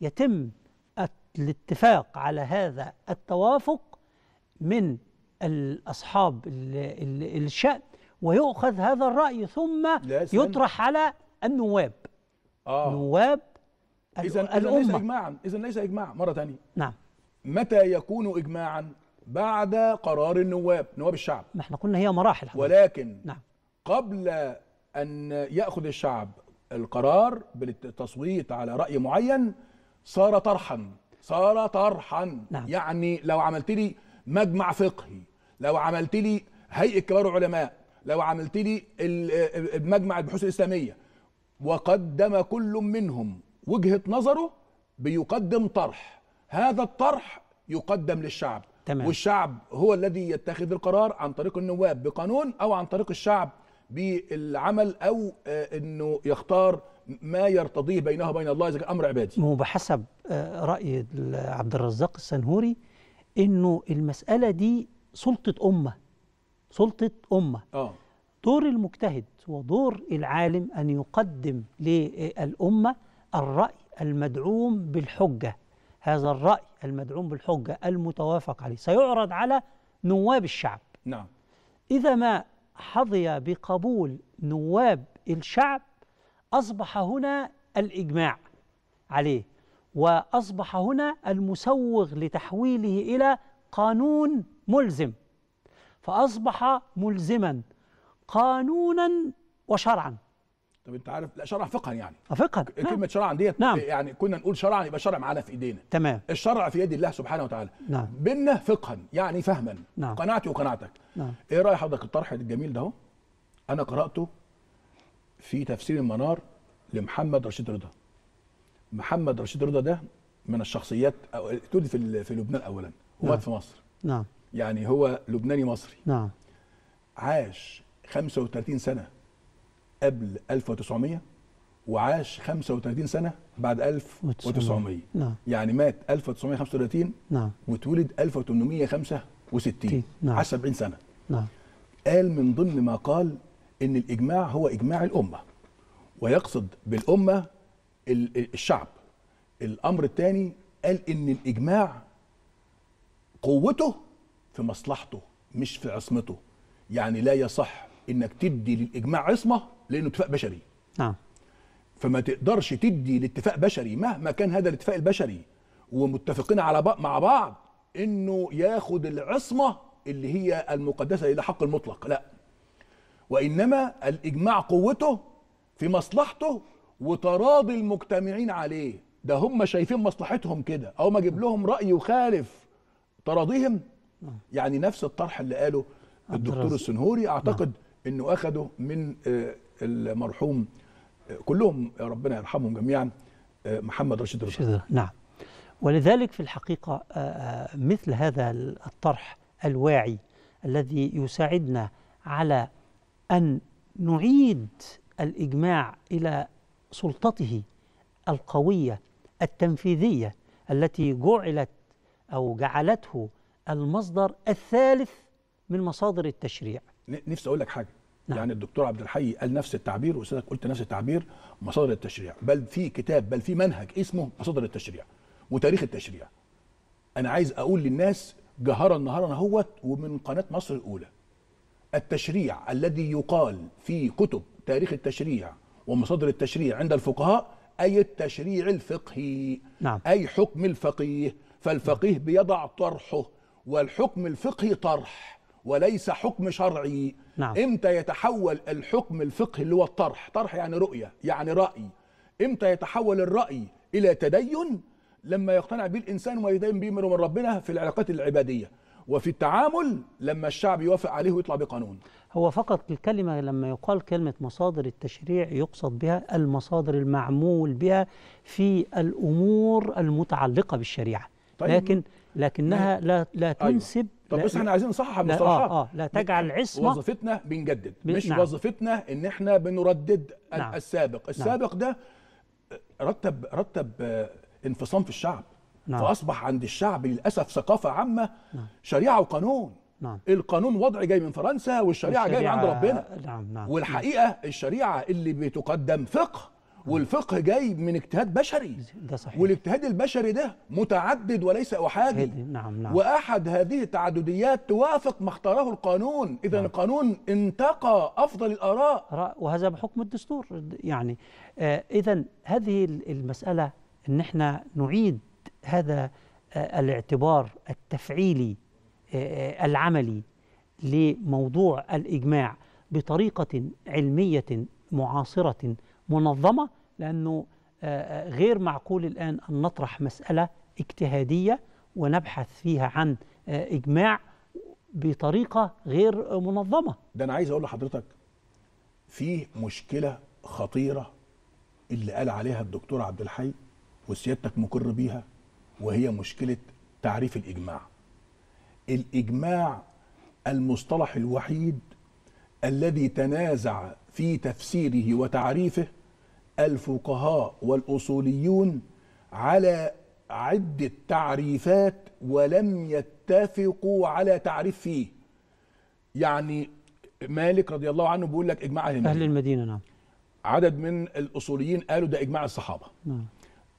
يتم الاتفاق على هذا التوافق من الأصحاب الشأن ويؤخذ هذا الرأي ثم يطرح على النواب آه. نواب إذا ليس إجماعا إذا ليس إجماعا مرة ثانية نعم متى يكون إجماعا بعد قرار النواب نواب الشعب ما احنا قلنا هي مراحل حمد. ولكن نعم. قبل أن يأخذ الشعب القرار بالتصويت على رأي معين صار طرحا صار طرحا نعم. يعني لو عملت لي مجمع فقهي لو عملت لي هيئه كبار العلماء لو عملت لي مجمع البحوث الاسلاميه وقدم كل منهم وجهه نظره بيقدم طرح هذا الطرح يقدم للشعب تمام. والشعب هو الذي يتخذ القرار عن طريق النواب بقانون او عن طريق الشعب بالعمل او آه، انه يختار ما يرتضيه بينه وبين الله اذا كان امر عبادي مو بحسب آه، راي عبد الرزاق السنهوري انه المساله دي سلطه امه سلطه امه اه دور المجتهد ودور العالم ان يقدم للامه الراي المدعوم بالحجه هذا الراي المدعوم بالحجه المتوافق عليه سيعرض على نواب الشعب نعم إذا ما حظي بقبول نواب الشعب أصبح هنا الإجماع عليه وأصبح هنا المسوغ لتحويله إلى قانون ملزم فأصبح ملزما قانونا وشرعا طب انت عارف لا شرع فقها يعني فقها كلمه نعم. شرعا ديت نعم. يعني كنا نقول شرعا يبقى الشرع معانا في ايدينا تمام الشرع في يد الله سبحانه وتعالى نعم بينا فقها يعني فهما نعم. قناعتي وقناعتك نعم. ايه راي حضرتك الطرح الجميل ده انا قراته في تفسير المنار لمحمد رشيد رضا محمد رشيد رضا ده من الشخصيات تولد في في لبنان اولا هو نعم. في مصر نعم يعني هو لبناني مصري نعم عاش 35 سنه قبل 1900 وعاش 35 سنه بعد 1900 نعم يعني مات 1935 نعم واتولد 1865 نعم عاش 70 سنه نعم قال من ضمن ما قال ان الاجماع هو اجماع الامه ويقصد بالامه الشعب الامر الثاني قال ان الاجماع قوته في مصلحته مش في عصمته يعني لا يصح انك تدي للاجماع عصمه لانه اتفاق بشري نعم فما تقدرش تدي لاتفاق بشري مهما كان هذا الاتفاق البشري ومتفقين على بق... مع بعض انه ياخد العصمه اللي هي المقدسه الى حق المطلق لا وانما الاجماع قوته في مصلحته وتراضي المجتمعين عليه ده هم شايفين مصلحتهم كده او ما اجيب لهم راي يخالف تراضيهم نعم. يعني نفس الطرح اللي قاله الدكتور السنهوري اعتقد انه اخده من آه، المرحوم آه، كلهم ربنا يرحمهم جميعا آه، محمد رشيد رضا نعم ولذلك في الحقيقة مثل هذا الطرح الواعي الذي يساعدنا على أن نعيد الإجماع إلى سلطته القوية التنفيذية التي جعلت أو جعلته المصدر الثالث من مصادر التشريع نفسي اقول لك حاجه نعم. يعني الدكتور عبد الحي قال نفس التعبير وسيدك قلت نفس التعبير مصادر التشريع بل في كتاب بل في منهج اسمه مصادر التشريع وتاريخ التشريع انا عايز اقول للناس جهرا نهارا اهوت ومن قناه مصر الاولى التشريع الذي يقال في كتب تاريخ التشريع ومصادر التشريع عند الفقهاء اي التشريع الفقهي نعم. اي حكم الفقيه فالفقيه نعم. بيضع طرحه والحكم الفقهي طرح وليس حكم شرعي نعم. امتى يتحول الحكم الفقهي اللي هو الطرح طرح يعني رؤية يعني رأي امتى يتحول الرأي إلى تدين لما يقتنع به الإنسان ويدين به من ربنا في العلاقات العبادية وفي التعامل لما الشعب يوافق عليه ويطلع بقانون هو فقط الكلمة لما يقال كلمة مصادر التشريع يقصد بها المصادر المعمول بها في الأمور المتعلقة بالشريعة طيب لكن لكنها نعم. لا لا أيوة. تنسب أيوة. طب بس احنا عايزين نصحح آه، المصطلحات اه اه لا تجعل عصمه وظيفتنا بنجدد مش نعم. وظيفتنا ان احنا بنردد نعم. نعم. السابق السابق نعم. ده رتب رتب آه، انفصام في الشعب نعم. فاصبح عند الشعب للاسف ثقافه عامه نعم. شريعه وقانون نعم. القانون وضع جاي من فرنسا والشريعه, والشريعة جاي من عند ربنا نعم نعم والحقيقه الشريعه اللي بتقدم فقه والفقه جاي من اجتهاد بشري ده صحيح والاجتهاد البشري ده متعدد وليس احادي نعم نعم واحد هذه التعدديات توافق ما اختاره القانون اذا نعم. القانون انتقى افضل الاراء وهذا بحكم الدستور يعني آه، اذا هذه المساله ان احنا نعيد هذا آه، الاعتبار التفعيلي آه، العملي لموضوع الاجماع بطريقه علميه معاصره منظمة لأنه آه، آه، غير معقول الآن أن نطرح مسألة اجتهادية ونبحث فيها عن آه، إجماع بطريقة غير منظمة ده أنا عايز أقول لحضرتك في مشكلة خطيرة اللي قال عليها الدكتور عبد الحي وسيادتك مقر بيها وهي مشكلة تعريف الإجماع الإجماع المصطلح الوحيد الذي تنازع في تفسيره وتعريفه الفقهاء والاصوليون على عده تعريفات ولم يتفقوا على تعريف فيه يعني مالك رضي الله عنه بيقول لك اجماع أهل المدينة اهل المدينه نعم عدد من الاصوليين قالوا ده اجماع الصحابه نعم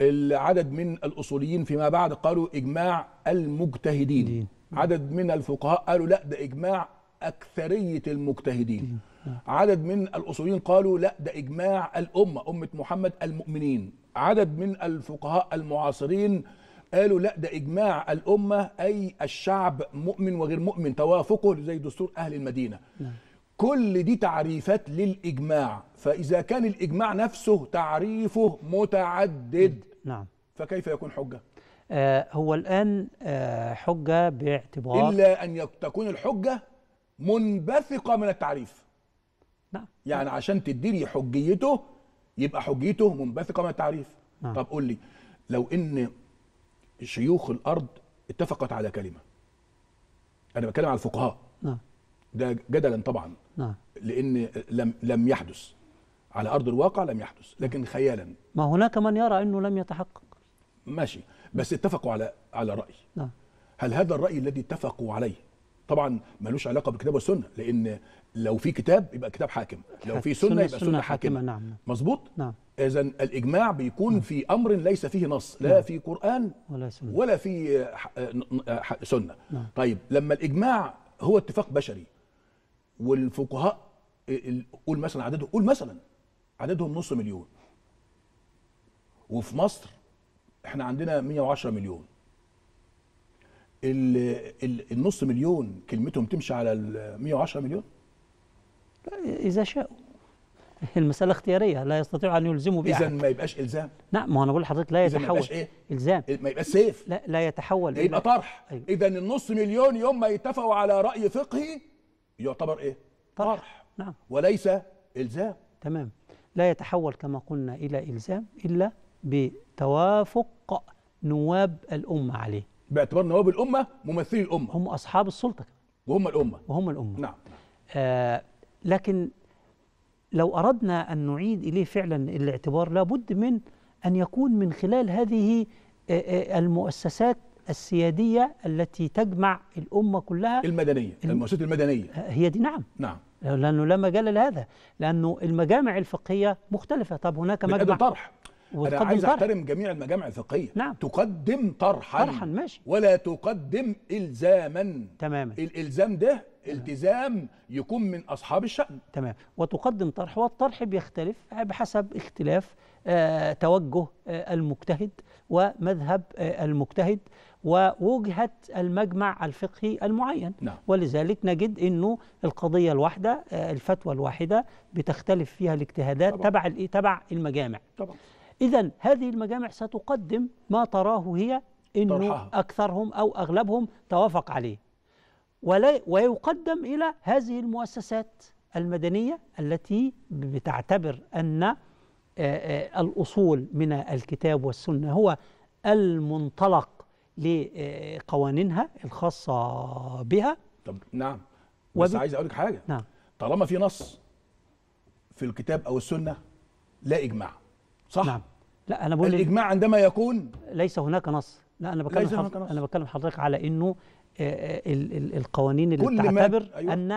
العدد من الاصوليين فيما بعد قالوا اجماع المجتهدين دين. عدد من الفقهاء قالوا لا ده اجماع اكثريه المجتهدين دين. عدد من الاصوليين قالوا لا ده اجماع الامه امه محمد المؤمنين عدد من الفقهاء المعاصرين قالوا لا ده اجماع الامه اي الشعب مؤمن وغير مؤمن توافقه زي دستور اهل المدينه نعم. كل دي تعريفات للاجماع فاذا كان الاجماع نفسه تعريفه متعدد نعم فكيف يكون حجه آه هو الان آه حجه باعتبار الا ان تكون الحجه منبثقه من التعريف نعم يعني نعم. عشان تديني حجيته يبقى حجيته منبثقه من التعريف نعم. طب قول لي لو ان شيوخ الارض اتفقت على كلمه انا بتكلم على الفقهاء نعم ده جدلا طبعا نعم لان لم لم يحدث على ارض الواقع لم يحدث لكن خيالا ما هناك من يرى انه لم يتحقق ماشي بس اتفقوا على على راي نعم هل هذا الراي الذي اتفقوا عليه طبعا ملوش علاقه بالكتاب والسنه لان لو في كتاب يبقى كتاب حاكم لو في سنه يبقى سنه حاكمه نعم مظبوط نعم اذا الاجماع بيكون نعم. في امر ليس فيه نص لا نعم. في قران ولا سنه ولا في سنه نعم. طيب لما الاجماع هو اتفاق بشري والفقهاء قول مثلا عددهم قول مثلا عددهم نص مليون وفي مصر احنا عندنا 110 مليون النص مليون كلمتهم تمشي على ال 110 مليون؟ اذا شاءوا المساله اختياريه لا يستطيع ان يلزموا بها اذا ما يبقاش الزام نعم ما انا بقول لحضرتك لا يتحول ما يبقاش إيه؟ الزام ما يبقاش سيف لا لا يتحول يبقى طرح أيوه. اذا النص مليون يوم ما يتفقوا على راي فقهي يعتبر ايه؟ طرح, طرح. نعم وليس الزام تمام لا يتحول كما قلنا الى الزام الا بتوافق نواب الامه عليه باعتبار نواب الامه ممثلي الامه هم اصحاب السلطه وهم الامه وهم الامه نعم آه لكن لو اردنا ان نعيد اليه فعلا الاعتبار لابد من ان يكون من خلال هذه آه، آه، المؤسسات السياديه التي تجمع الامه كلها المدنيه المؤسسات المدنيه آه، هي دي نعم نعم لانه لا مجال لهذا لانه المجامع الفقهيه مختلفه طب هناك مجمع طرح انا عايز احترم جميع المجامع الفقهيه نعم. تقدم طرحا طرحا ماشي ولا تقدم الزاما تماما الالزام ده التزام يكون من اصحاب الشان تمام وتقدم طرح والطرح بيختلف بحسب اختلاف آه، توجه آه، المجتهد ومذهب آه، المجتهد ووجهة المجمع الفقهي المعين نعم. ولذلك نجد أنه القضية الواحدة الفتوى الواحدة بتختلف فيها الاجتهادات طبعا. تبع المجامع طبعا. إذا هذه المجامع ستقدم ما تراه هي إنه أكثرهم أو أغلبهم توافق عليه ويقدم إلى هذه المؤسسات المدنية التي بتعتبر أن آه، آه، الأصول من الكتاب والسنة هو المنطلق لقوانينها الخاصة بها طب نعم بس عايز أقول لك حاجة نعم طالما في نص في الكتاب أو السنة لا إجماع صح؟ نعم لا انا بقول الاجماع عندما يكون ليس هناك نص لا انا بكلم حضرتك انا بكلم حضرتك على انه آه، آه، القوانين اللي بتعتبر أيوة. ان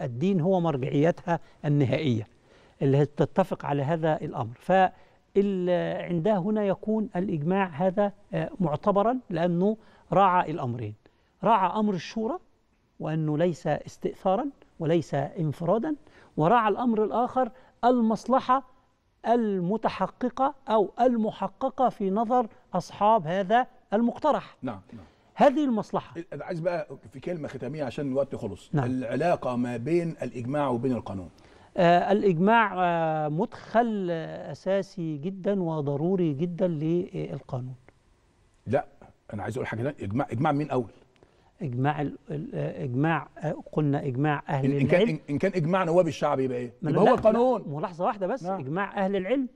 الدين هو مرجعيتها النهائيه اللي تتفق على هذا الامر ف عندها هنا يكون الاجماع هذا آه، معتبرا لانه راعى الامرين راعى امر الشورى وانه ليس استئثارا وليس انفرادا وراعى الامر الاخر المصلحه المتحققة أو المحققة في نظر أصحاب هذا المقترح نعم, نعم. هذه المصلحة عايز بقى في كلمة ختامية عشان الوقت خلص نعم. العلاقة ما بين الإجماع وبين القانون آه الإجماع آه مدخل آه أساسي جدا وضروري جدا للقانون لا أنا عايز أقول حاجة إجماع إجماع مين أول اجماع اجماع قلنا اجماع اهل إن العلم كان ان كان اجماع نواب الشعب يبقى ايه؟ يبقى هو القانون ملاحظه واحده بس نعم. اجماع اهل العلم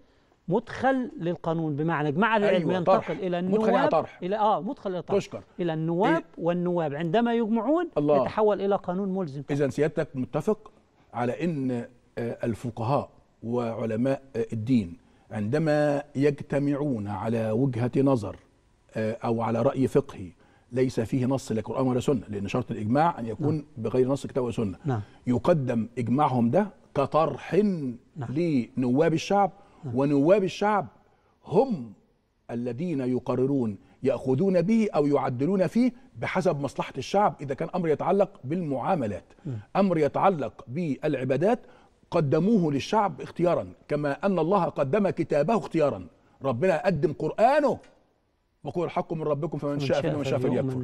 مدخل للقانون بمعنى اجماع اهل العلم أيوة ينتقل الى النواب مدخل الى طرح الى اه مدخل الى طرح تشكر الى النواب إيه؟ والنواب عندما يجمعون الله. يتحول الى قانون ملزم اذا سيادتك متفق على ان آه، الفقهاء وعلماء آه، الدين عندما يجتمعون على وجهه نظر آه، او على راي فقهي ليس فيه نص لا قرآن ولا سنة لأن شرط الإجماع أن يكون نعم. بغير نص كتاب وسنة نعم. يقدم إجماعهم ده كطرح نعم. لنواب الشعب نعم. ونواب الشعب هم الذين يقررون ياخذون به او يعدلون فيه بحسب مصلحه الشعب اذا كان امر يتعلق بالمعاملات نعم. امر يتعلق بالعبادات قدموه للشعب اختيارا كما ان الله قدم كتابه اختيارا ربنا قدم قرانه وقول الحق من ربكم فمن شاء ومن شاء فليكفر